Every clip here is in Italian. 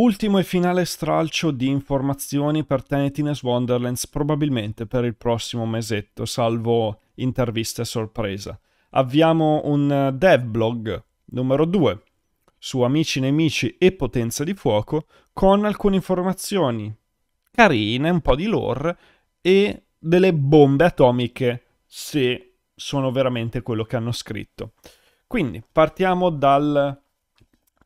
Ultimo e finale stralcio di informazioni per Tenetines Wonderlands probabilmente per il prossimo mesetto, salvo interviste sorpresa. Abbiamo un eh, dev blog numero 2 su Amici, Nemici e Potenza di Fuoco con alcune informazioni carine, un po' di lore e delle bombe atomiche se sono veramente quello che hanno scritto. Quindi partiamo dal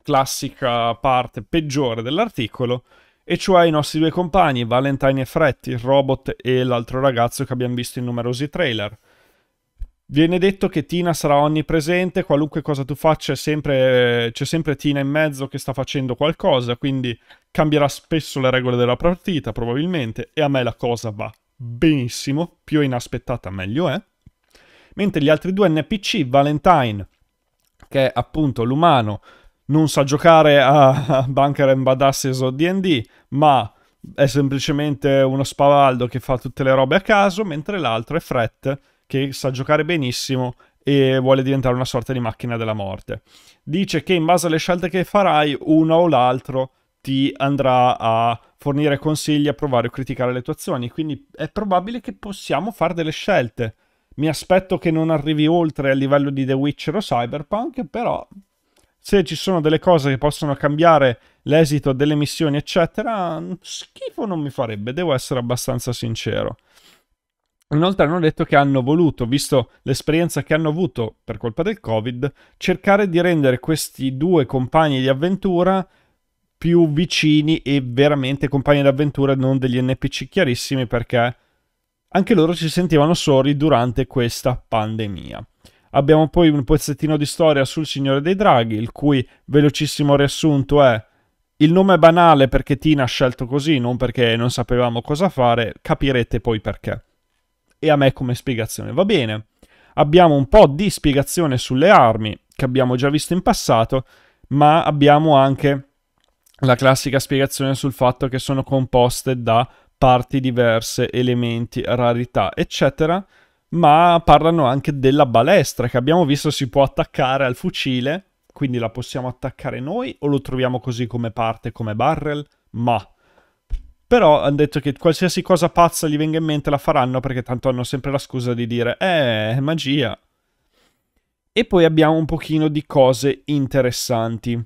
classica parte peggiore dell'articolo, e cioè i nostri due compagni, Valentine e Fretti, il robot e l'altro ragazzo che abbiamo visto in numerosi trailer. Viene detto che Tina sarà onnipresente, qualunque cosa tu faccia sempre, c'è sempre Tina in mezzo che sta facendo qualcosa, quindi cambierà spesso le regole della partita probabilmente e a me la cosa va benissimo, più inaspettata meglio è. Mentre gli altri due NPC, Valentine, che è appunto l'umano, non sa giocare a Bunker and Badasses o D&D, ma è semplicemente uno spavaldo che fa tutte le robe a caso, mentre l'altro è Fret, che sa giocare benissimo e vuole diventare una sorta di macchina della morte. Dice che in base alle scelte che farai, uno o l'altro ti andrà a fornire consigli, a provare o criticare le tue azioni, quindi è probabile che possiamo fare delle scelte. Mi aspetto che non arrivi oltre a livello di The Witcher o Cyberpunk, però se ci sono delle cose che possono cambiare l'esito delle missioni, eccetera, mm, schifo non mi farebbe, devo essere abbastanza sincero. Inoltre hanno detto che hanno voluto, visto l'esperienza che hanno avuto per colpa del Covid, cercare di rendere questi due compagni di avventura più vicini e veramente compagni d'avventura, non degli NPC chiarissimi, perché anche loro si sentivano soli durante questa pandemia. Abbiamo poi un pezzettino di storia sul Signore dei Draghi, il cui velocissimo riassunto è il nome è banale perché Tina ha scelto così, non perché non sapevamo cosa fare, capirete poi perché. E a me come spiegazione va bene. Abbiamo un po' di spiegazione sulle armi, che abbiamo già visto in passato, ma abbiamo anche la classica spiegazione sul fatto che sono composte da parti diverse, elementi, rarità, eccetera, ma parlano anche della balestra che abbiamo visto si può attaccare al fucile, quindi la possiamo attaccare noi o lo troviamo così come parte, come barrel? Ma... Però hanno detto che qualsiasi cosa pazza gli venga in mente la faranno perché tanto hanno sempre la scusa di dire eh, magia. E poi abbiamo un pochino di cose interessanti.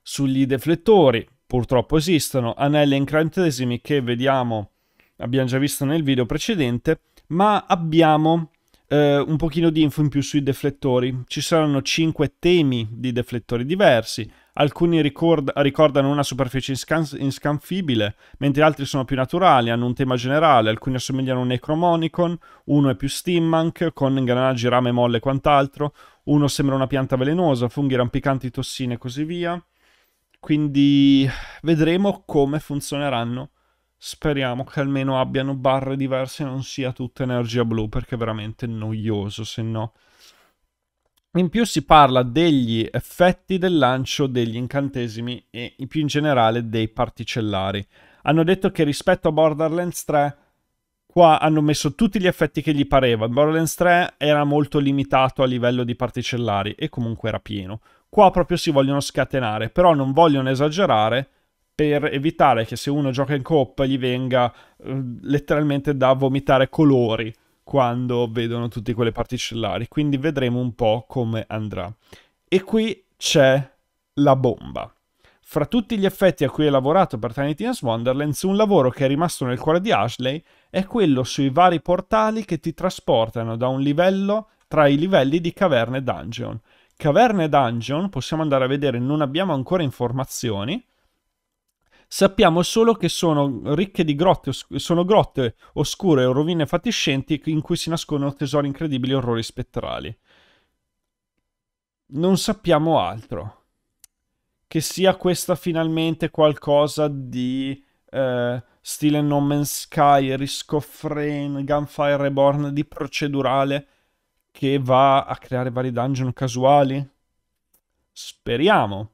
Sugli deflettori, purtroppo esistono, anelli incantesimi che vediamo, abbiamo già visto nel video precedente, ma abbiamo eh, un pochino di info in più sui deflettori. Ci saranno 5 temi di deflettori diversi, alcuni ricord- ricordano una superficie inscan- inscanfibile, mentre altri sono più naturali, hanno un tema generale, alcuni assomigliano a un Necromonicon, uno è più steampunk, con ingranaggi, rame molle e quant'altro, uno sembra una pianta velenosa, funghi rampicanti, tossine e così via. Quindi vedremo come funzioneranno Speriamo che almeno abbiano barre diverse e non sia tutta energia blu perché è veramente noioso, se no. In più si parla degli effetti del lancio degli incantesimi e più in generale dei particellari. Hanno detto che rispetto a Borderlands 3 qua hanno messo tutti gli effetti che gli pareva. Borderlands 3 era molto limitato a livello di particellari e comunque era pieno. Qua proprio si vogliono scatenare, però non vogliono esagerare per evitare che se uno gioca in coop gli venga eh, letteralmente da vomitare colori quando vedono tutte quelle particellari. Quindi vedremo un po' come andrà. E qui c'è la bomba. Fra tutti gli effetti a cui è lavorato per Tiny Tina's Wonderlands, un lavoro che è rimasto nel cuore di Ashley è quello sui vari portali che ti trasportano da un livello tra i livelli di Caverne e Dungeon. Caverne e Dungeon possiamo andare a vedere, non abbiamo ancora informazioni, Sappiamo solo che sono ricche di grotte, os- sono grotte oscure o rovine fatiscenti in cui si nascondono tesori incredibili e orrori spettrali. Non sappiamo altro. Che sia questa finalmente qualcosa di eh, stile No Man's Sky, Risk of Rain, Gunfire Reborn, di procedurale che va a creare vari dungeon casuali? Speriamo.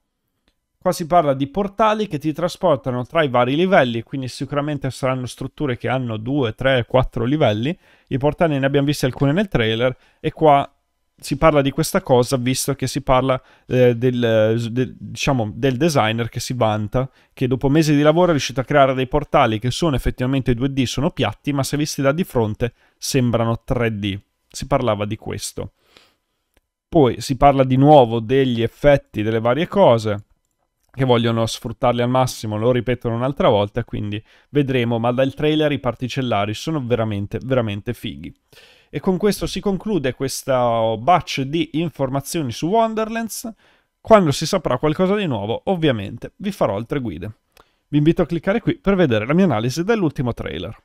Qua si parla di portali che ti trasportano tra i vari livelli, quindi sicuramente saranno strutture che hanno 2, 3, 4 livelli. I portali ne abbiamo visti alcune nel trailer e qua si parla di questa cosa visto che si parla eh, del, de, diciamo, del designer che si vanta che dopo mesi di lavoro è riuscito a creare dei portali che sono effettivamente 2D, sono piatti, ma se visti da di fronte sembrano 3D. Si parlava di questo. Poi si parla di nuovo degli effetti delle varie cose che vogliono sfruttarli al massimo, lo ripetono un'altra volta, quindi vedremo, ma dal trailer i particellari sono veramente, veramente fighi. E con questo si conclude questo batch di informazioni su Wonderlands. Quando si saprà qualcosa di nuovo, ovviamente vi farò altre guide. Vi invito a cliccare qui per vedere la mia analisi dell'ultimo trailer.